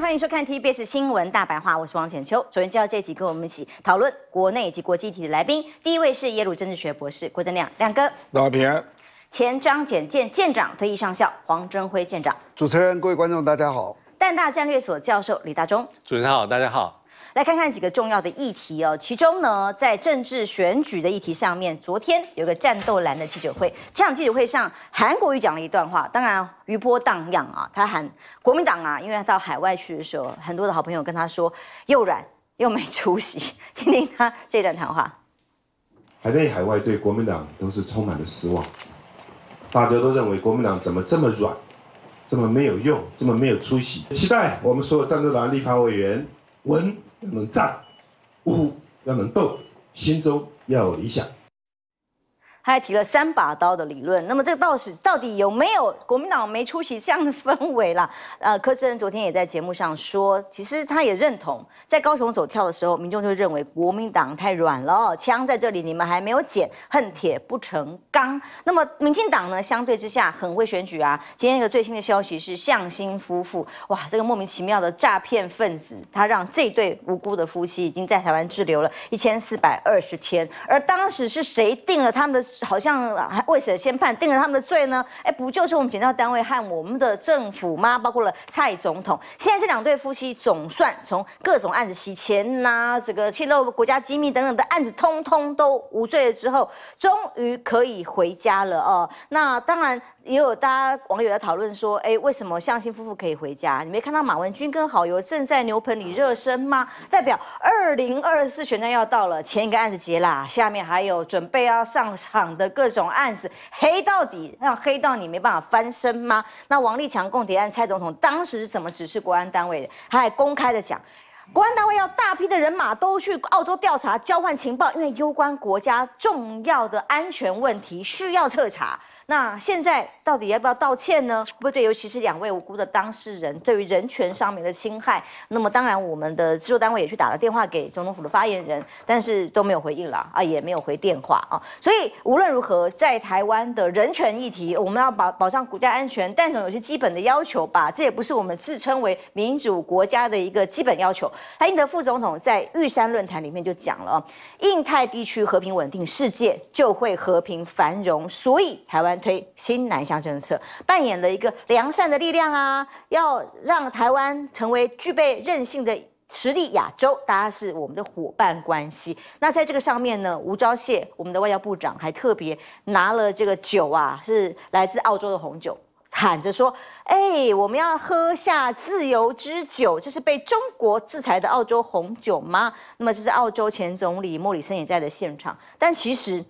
欢迎收看 TBS 新闻大白话，我是王浅秋。首先介绍这集，跟我们一起讨论国内以及国际议题的来宾。第一位是耶鲁政治学博士郭正亮，亮哥，大家平安。前张检舰舰长退役上校黄征辉舰长。主持人、各位观众，大家好。淡大战略所教授李大中，主持人好，大家好。来看看几个重要的议题哦，其中呢，在政治选举的议题上面，昨天有个战斗蓝的记者会，这场记者会上，韩国瑜讲了一段话，当然余波荡漾啊，他喊国民党啊，因为到海外去的时候，很多的好朋友跟他说又软又没出息，听听他这段谈话。海内外对国民党都是充满了失望，大家都认为国民党怎么这么软，这么没有用，这么没有出息，期待我们所有战斗党立法委员文。要能战，呜呼！要能斗，心中要有理想。他还提了三把刀的理论，那么这个道士到底有没有国民党没出席这样的氛围啦？呃，柯志恩昨天也在节目上说，其实他也认同，在高雄走跳的时候，民众就认为国民党太软了，枪在这里你们还没有捡，恨铁不成钢。那么，民进党呢，相对之下很会选举啊。今天一个最新的消息是，向心夫妇哇，这个莫名其妙的诈骗分子，他让这对无辜的夫妻已经在台湾滞留了一千四百二十天，而当时是谁定了他们的？好像为什先判定了他们的罪呢？哎，不就是我们检察单位和我们的政府吗？包括了蔡总统。现在这两对夫妻总算从各种案子洗钱呐，这个泄露国家机密等等的案子，通通都无罪了之后，终于可以回家了哦。那当然也有大家网友在讨论说，哎，为什么向心夫妇可以回家？你没看到马文君跟好友正在牛棚里热身吗？代表二零二四选战要到了，前一个案子结啦，下面还有准备要上场。的各种案子黑到底，让黑到你没办法翻身吗？那王立强共谍案，蔡总统当时是怎么指示国安单位的？他还公开的讲，国安单位要大批的人马都去澳洲调查交换情报，因为攸关国家重要的安全问题，需要彻查。那现在到底要不要道歉呢？不对，尤其是两位无辜的当事人对于人权上面的侵害，那么当然我们的制作单位也去打了电话给总统府的发言人，但是都没有回应了啊，也没有回电话啊。所以无论如何，在台湾的人权议题，我们要保保障国家安全，但总有些基本的要求吧。这也不是我们自称为民主国家的一个基本要求。台英的副总统在玉山论坛里面就讲了，印太地区和平稳定，世界就会和平繁荣，所以台湾。推新南向政策，扮演了一个良善的力量啊！要让台湾成为具备韧性的实力亚洲，大家是我们的伙伴关系。那在这个上面呢，吴钊燮我们的外交部长还特别拿了这个酒啊，是来自澳洲的红酒，喊着说：“哎，我们要喝下自由之酒，这是被中国制裁的澳洲红酒吗？”那么，这是澳洲前总理莫里森也在的现场，但其实。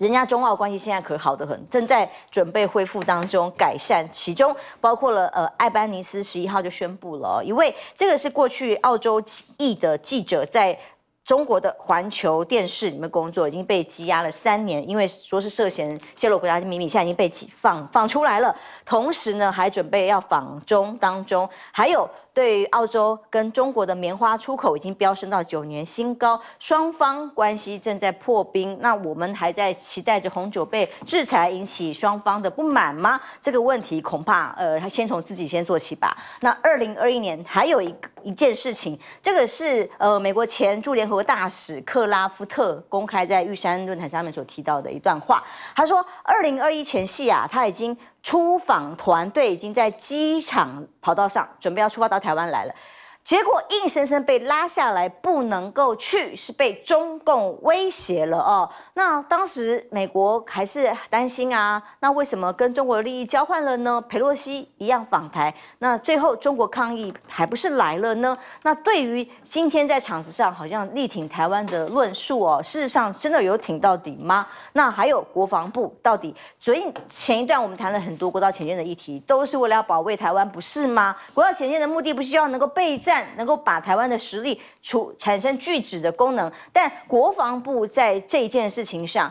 人家中澳关系现在可好得很，正在准备恢复当中改善，其中包括了呃，艾班尼斯十一号就宣布了，因为这个是过去澳洲记的记者在中国的环球电视里面工作，已经被羁押了三年，因为说是涉嫌泄露国家秘密，现在已经被放放出来了，同时呢还准备要访中当中，还有。对于澳洲跟中国的棉花出口已经飙升到九年新高，双方关系正在破冰。那我们还在期待着红酒被制裁引起双方的不满吗？这个问题恐怕呃，先从自己先做起吧。那二零二一年还有一一件事情，这个是呃，美国前驻联合国大使克拉夫特公开在玉山论坛上面所提到的一段话。他说，二零二一前夕啊，他已经。出访团队已经在机场跑道上，准备要出发到台湾来了。结果硬生生被拉下来，不能够去，是被中共威胁了哦。那当时美国还是担心啊。那为什么跟中国的利益交换了呢？佩洛西一样访台，那最后中国抗议还不是来了呢？那对于今天在场子上好像力挺台湾的论述哦，事实上真的有挺到底吗？那还有国防部到底？所以前一段我们谈了很多国道前线的议题，都是为了要保卫台湾，不是吗？国道前线的目的不是希望能够备战？但能够把台湾的实力出产生拒止的功能，但国防部在这件事情上，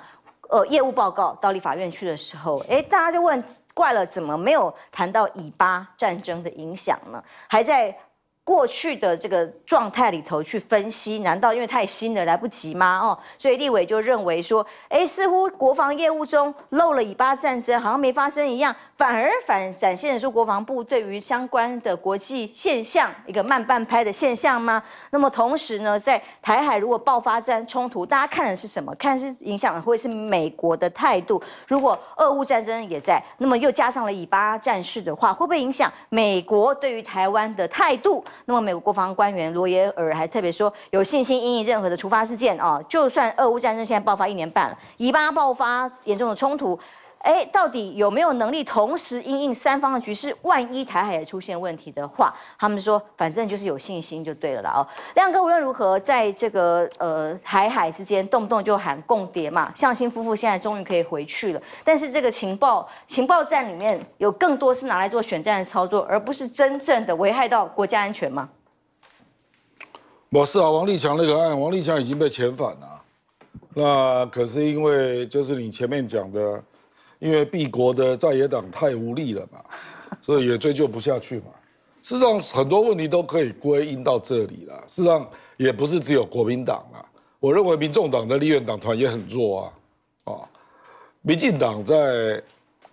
呃，业务报告到立法院去的时候，哎，大家就问，怪了，怎么没有谈到以巴战争的影响呢？还在。过去的这个状态里头去分析，难道因为太新了来不及吗？哦，所以立委就认为说，哎，似乎国防业务中漏了以巴战争，好像没发生一样，反而反展现出国防部对于相关的国际现象一个慢半拍的现象吗？那么同时呢，在台海如果爆发战冲突，大家看的是什么？看是影响的会是美国的态度？如果俄乌战争也在，那么又加上了以巴战事的话，会不会影响美国对于台湾的态度？那么，美国国防官员罗耶尔还特别说，有信心应任何的突发事件啊，就算俄乌战争现在爆发一年半了，以巴爆发严重的冲突。哎，到底有没有能力同时应应三方的局势？万一台海也出现问题的话，他们说反正就是有信心就对了啦。哦，亮哥无论如何在这个呃台海之间动不动就喊共谍嘛，向心夫妇现在终于可以回去了。但是这个情报情报站里面有更多是拿来做选战的操作，而不是真正的危害到国家安全吗？我是啊，王立强那个案，王立强已经被遣返了。那可是因为就是你前面讲的。因为 B 国的在野党太无力了嘛，所以也追究不下去嘛。事实上，很多问题都可以归因到这里了。事实上，也不是只有国民党啊。我认为民众党的立院党团也很弱啊。啊，民进党在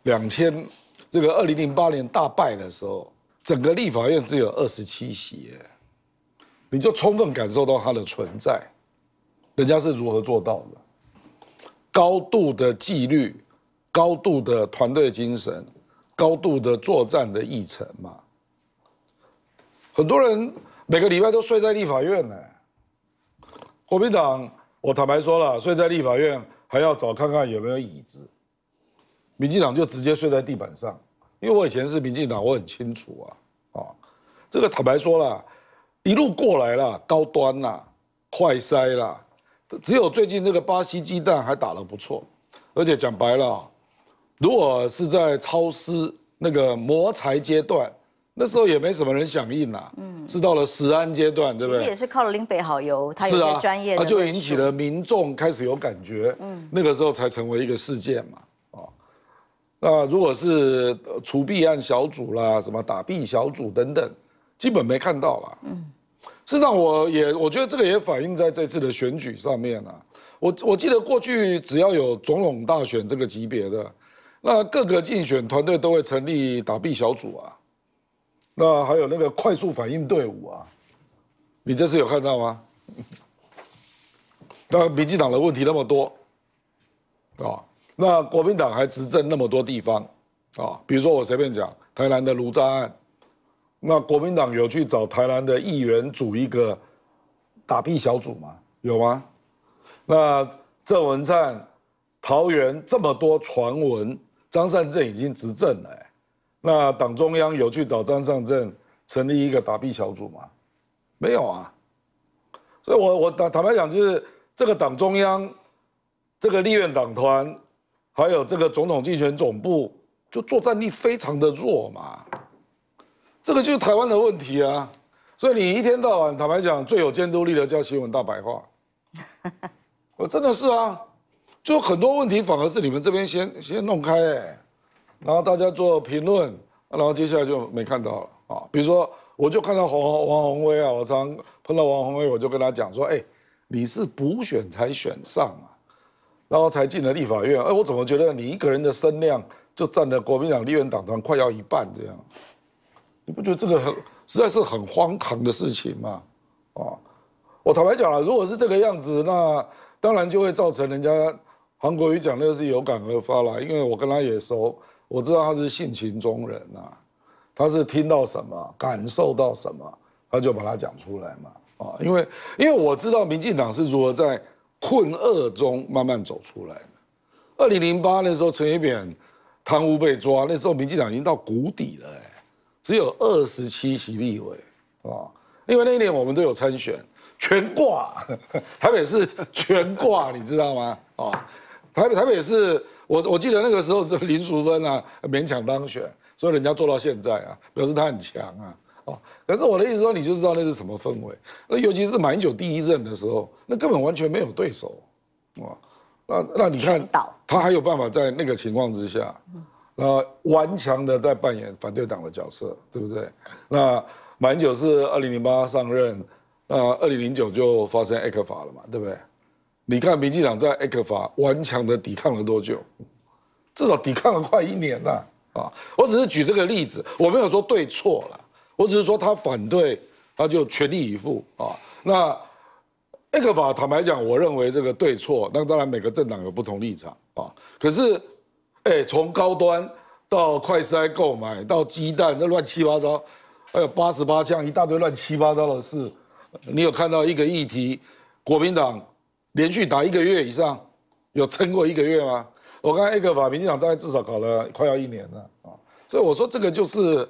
两千这个二零零八年大败的时候，整个立法院只有二十七席，你就充分感受到它的存在。人家是如何做到的？高度的纪律。高度的团队精神，高度的作战的议程嘛。很多人每个礼拜都睡在立法院呢。国民党，我坦白说了，睡在立法院还要找看看有没有椅子。民进党就直接睡在地板上，因为我以前是民进党，我很清楚啊。啊，这个坦白说了，一路过来了，高端啦，快衰啦，只有最近这个巴西鸡蛋还打得不错，而且讲白了。如果是在超市那个磨材阶段，那时候也没什么人响应啊。嗯，是到了石安阶段，对不对？其实也是靠林北好油，他是专业的，他就引起了民众开始有感觉。嗯，那个时候才成为一个事件嘛。那如果是除弊案小组啦，什么打弊小组等等，基本没看到啦。嗯，事实上，我也我觉得这个也反映在这次的选举上面啊。我我记得过去只要有总统大选这个级别的。那各个竞选团队都会成立打 B 小组啊，那还有那个快速反应队伍啊，你这次有看到吗？那民进党的问题那么多，啊，那国民党还执政那么多地方，啊，比如说我随便讲，台南的卢炸案，那国民党有去找台南的议员组一个打 B 小组吗？有吗？那郑文灿桃园这么多传闻。张善政已经执政了，那党中央有去找张善政成立一个打 B 小组吗？没有啊，所以我我坦坦白讲，就是这个党中央、这个立院党团，还有这个总统竞选总部，就作战力非常的弱嘛。这个就是台湾的问题啊。所以你一天到晚坦白讲，最有监督力的叫新闻大白话。我 真的是啊。就很多问题反而是你们这边先先弄开哎，然后大家做评论，然后接下来就没看到了啊。比如说，我就看到王王宏威啊，我常碰到王宏威，我就跟他讲说，哎，你是补选才选上啊，然后才进了立法院，哎，我怎么觉得你一个人的声量就占了国民党立院党团快要一半这样，你不觉得这个很实在是很荒唐的事情吗？啊，我坦白讲了，如果是这个样子，那当然就会造成人家。黄国瑜讲那个是有感而发啦，因为我跟他也熟，我知道他是性情中人呐，他是听到什么，感受到什么，他就把它讲出来嘛，啊，因为，因为我知道民进党是如何在困厄中慢慢走出来的。二零零八那时候，陈一扁贪污被抓，那时候民进党已经到谷底了，只有二十七席立委，啊，因为那一年我们都有参选，全挂，台北市全挂，你知道吗？啊。台北台北是，我我记得那个时候是林淑芬啊 勉强当选，所以人家做到现在啊，表示他很强啊，哦，可是我的意思说你就知道那是什么氛围，那尤其是马英九第一任的时候，那根本完全没有对手，哇，那那你看他还有办法在那个情况之下，那顽强的在扮演反对党的角色，对不对？那马英九是二零零八上任，那二零零九就发生克法了嘛，对不对？你看民进党在艾克法顽强的抵抗了多久？至少抵抗了快一年了啊！我只是举这个例子，我没有说对错了，我只是说他反对他就全力以赴啊。那艾克法坦白讲，我认为这个对错，那当然每个政党有不同立场啊。可是，哎，从高端到快筛购买到鸡蛋，这乱七八糟，还有八十八项一大堆乱七八糟的事，你有看到一个议题，国民党？连续打一个月以上，有撑过一个月吗？我刚刚一个法民进党大概至少搞了快要一年了啊，所以我说这个就是，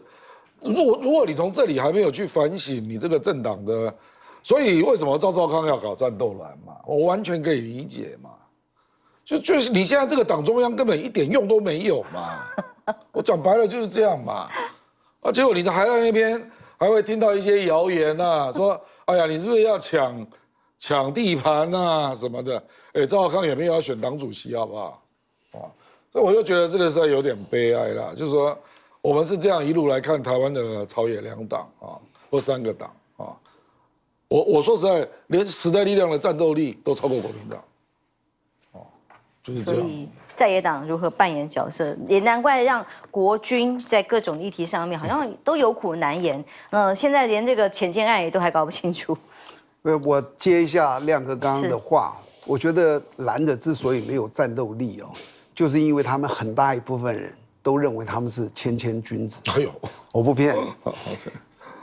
若如果你从这里还没有去反省你这个政党的，所以为什么赵少康要搞战斗栏嘛？我完全可以理解嘛，就就是你现在这个党中央根本一点用都没有嘛，我讲白了就是这样嘛，啊，结果你还在那边还会听到一些谣言呐，说哎呀你是不是要抢？抢地盘啊什么的，哎，赵少康有没有要选党主席好不好？啊，所以我就觉得这个是有点悲哀啦。就是说，我们是这样一路来看台湾的朝野两党啊，或三个党啊。我我说实在，连时代力量的战斗力都超过国民党，就是所以在野党如何扮演角色，也难怪让国军在各种议题上面好像都有苦难言。呃，现在连这个浅见案都还搞不清楚。我接一下亮哥刚刚的话，我觉得男的之所以没有战斗力哦，就是因为他们很大一部分人都认为他们是谦谦君子。哎呦，我不骗，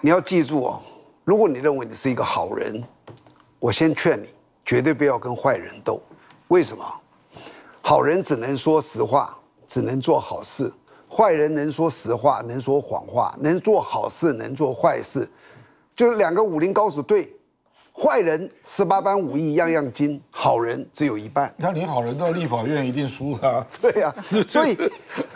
你要记住哦，如果你认为你是一个好人，我先劝你绝对不要跟坏人斗。为什么？好人只能说实话，只能做好事；坏人能说实话，能说谎话，能做好事，能做坏事。就是两个武林高手对。坏人十八般武艺样样精，好人只有一半。那你好人到立法院一定输了。对呀，所以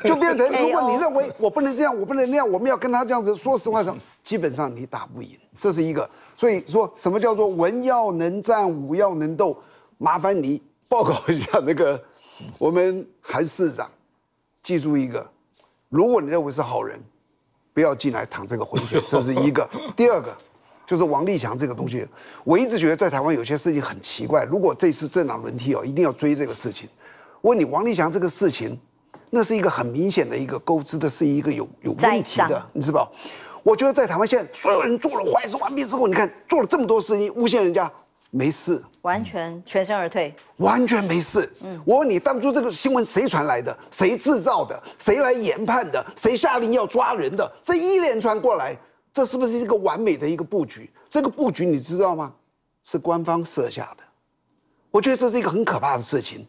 就变成，如果你认为我不能这样，我不能那样，我们要跟他这样子，说实话，什么基本上你打不赢，这是一个。所以说，什么叫做文要能战，武要能斗？麻烦你报告一下那个我们韩市长，记住一个：如果你认为是好人，不要进来淌这个浑水，这是一个。第二个。就是王立强这个东西，我一直觉得在台湾有些事情很奇怪。如果这次政党轮替哦，一定要追这个事情。问你，王立强这个事情，那是一个很明显的一个勾织的，是一个有有问题的，你知道？我觉得在台湾现在，所有人做了坏事完毕之后，你看做了这么多事情，诬陷人家没事，完全全身而退，完全没事。嗯，我问你，当初这个新闻谁传来的？谁制造的？谁来研判的？谁下令要抓人的？这一连串过来。这是不是一个完美的一个布局？这个布局你知道吗？是官方设下的。我觉得这是一个很可怕的事情。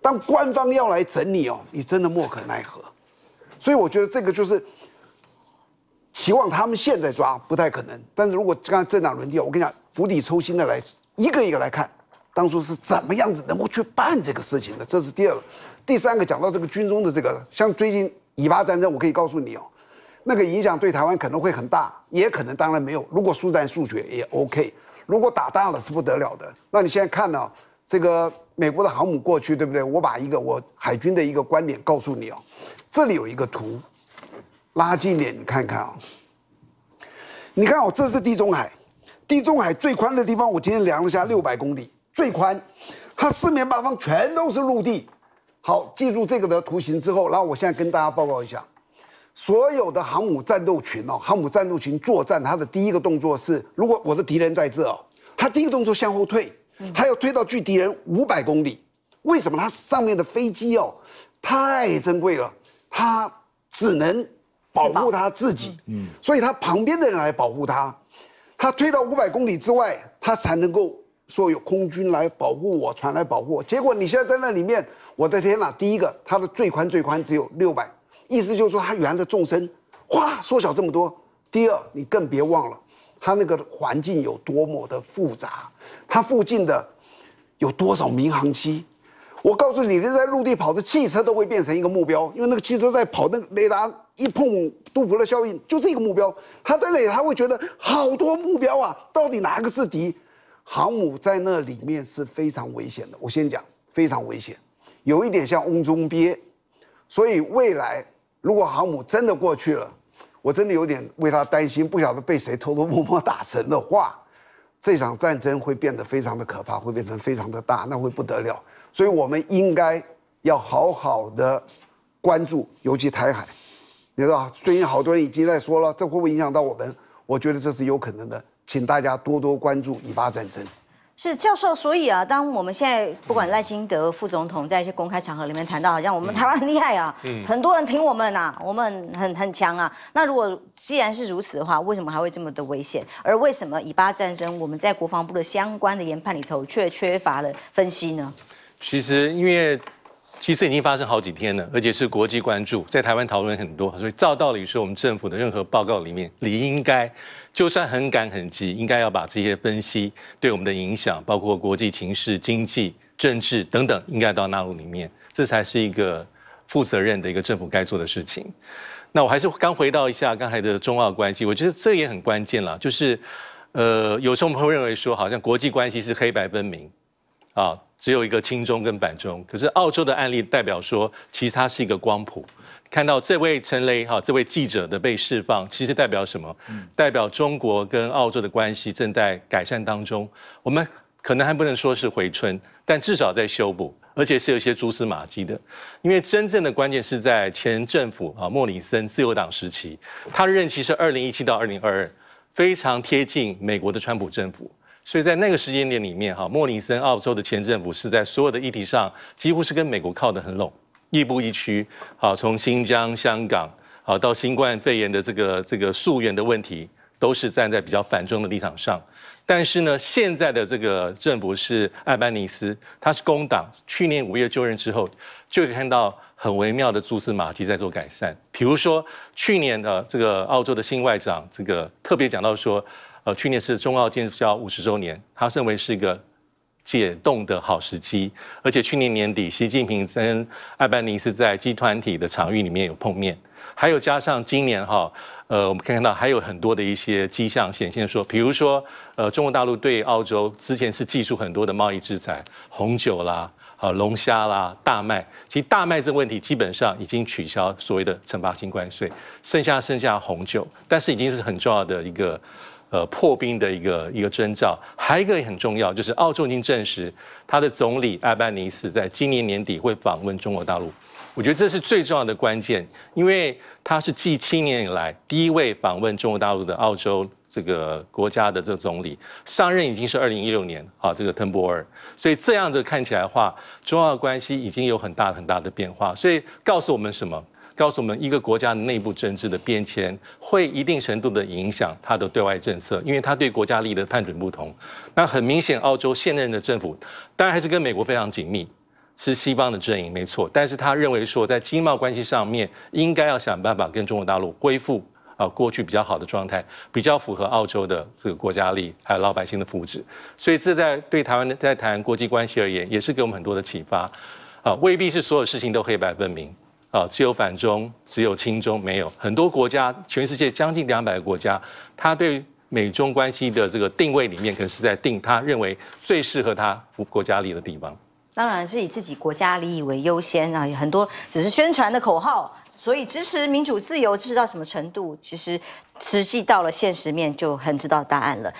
当官方要来整你哦，你真的莫可奈何。所以我觉得这个就是期望他们现在抓不太可能。但是如果刚刚政党轮替，我跟你讲，釜底抽薪的来一个一个来看当初是怎么样子能够去办这个事情的。这是第二个，第三个讲到这个军中的这个，像最近以巴战争，我可以告诉你哦。那个影响对台湾可能会很大，也可能当然没有。如果速战速决也 OK，如果打大了是不得了的。那你现在看呢？这个美国的航母过去，对不对？我把一个我海军的一个观点告诉你哦。这里有一个图，拉近点你看看啊。你看，我这是地中海，地中海最宽的地方，我今天量了下，六百公里最宽。它四面八方全都是陆地。好，记住这个的图形之后，然后我现在跟大家报告一下。所有的航母战斗群哦，航母战斗群作战，它的第一个动作是，如果我的敌人在这哦，它第一个动作向后退，它要退到距敌人五百公里。为什么它上面的飞机哦，太珍贵了，它只能保护它自己，嗯，所以它旁边的人来保护它，它推到五百公里之外，它才能够说有空军来保护我，船来保护。结果你现在在那里面，我的天哪，第一个它的最宽最宽只有六百。意思就是说，它原来的纵深哗缩小这么多。第二，你更别忘了，它那个环境有多么的复杂，它附近的有多少民航机。我告诉你，这在陆地跑的汽车都会变成一个目标，因为那个汽车在跑，那个雷达一碰杜普勒效应，就这个目标。他在那里，他会觉得好多目标啊，到底哪个是敌？航母在那里面是非常危险的，我先讲非常危险，有一点像瓮中鳖。所以未来。如果航母真的过去了，我真的有点为他担心，不晓得被谁偷偷摸摸打沉的话，这场战争会变得非常的可怕，会变成非常的大，那会不得了。所以我们应该要好好的关注，尤其台海，你知道，最近好多人已经在说了，这会不会影响到我们？我觉得这是有可能的，请大家多多关注以巴战争。是教授，所以啊，当我们现在不管赖清德副总统在一些公开场合里面谈到，好像我们台湾很厉害啊，很多人挺我们呐，我们很很强啊。那如果既然是如此的话，为什么还会这么的危险？而为什么以巴战争，我们在国防部的相关的研判里头却缺乏了分析呢？其实因为。其实已经发生好几天了，而且是国际关注，在台湾讨论很多。所以照道理说，我们政府的任何报告里面，理应该就算很赶很急，应该要把这些分析对我们的影响，包括国际情势、经济、政治等等，应该都要纳入里面。这才是一个负责任的一个政府该做的事情。那我还是刚回到一下刚才的中澳关系，我觉得这也很关键了。就是呃，有时候我们会认为说，好像国际关系是黑白分明。啊，只有一个轻中跟板中。可是澳洲的案例代表说，其实它是一个光谱。看到这位陈雷哈，这位记者的被释放，其实代表什么？代表中国跟澳洲的关系正在改善当中。我们可能还不能说是回春，但至少在修补，而且是有一些蛛丝马迹的。因为真正的关键是在前政府啊，莫里森自由党时期，他的任期是二零一七到二零二二，非常贴近美国的川普政府。所以在那个时间点里面，哈，莫里森澳洲的前政府是在所有的议题上几乎是跟美国靠得很拢，亦步亦趋。好，从新疆、香港，好到新冠肺炎的这个这个溯源的问题，都是站在比较反中的立场上。但是呢，现在的这个政府是艾班尼斯，他是工党，去年五月就任之后，就可以看到很微妙的蛛丝马迹在做改善。比如说，去年的这个澳洲的新外长，这个特别讲到说。呃，去年是中澳建交五十周年，他认为是一个解冻的好时机。而且去年年底，习近平跟艾班尼斯在集团体的场域里面有碰面，还有加上今年哈，呃，我们可以看到还有很多的一些迹象显现，说，比如说，呃，中国大陆对澳洲之前是寄出很多的贸易制裁，红酒啦，啊，龙虾啦，大麦。其实大麦这个问题基本上已经取消所谓的惩罚性关税，剩下剩下红酒，但是已经是很重要的一个。呃，破冰的一个一个征兆，还一个也很重要，就是澳洲已经证实，他的总理艾班尼斯在今年年底会访问中国大陆。我觉得这是最重要的关键，因为他是继七年以来第一位访问中国大陆的澳洲这个国家的这总理。上任已经是二零一六年啊，这个腾博尔，所以这样的看起来话，中澳关系已经有很大很大的变化。所以告诉我们什么？告诉我们，一个国家的内部政治的变迁，会一定程度的影响它的对外政策，因为它对国家利益的判准不同。那很明显，澳洲现任的政府，当然还是跟美国非常紧密，是西方的阵营，没错。但是他认为说，在经贸关系上面，应该要想办法跟中国大陆恢复啊过去比较好的状态，比较符合澳洲的这个国家力还有老百姓的福祉。所以这在对台湾的在台湾国际关系而言，也是给我们很多的启发。啊，未必是所有事情都黑白分明。啊，只有反中，只有亲中，没有很多国家，全世界将近两百个国家，他对美中关系的这个定位里面，可能是在定他认为最适合他国家利益的地方。当然是以自己国家利益为优先啊，很多只是宣传的口号。所以支持民主自由支持到什么程度，其实实际到了现实面就很知道答案了。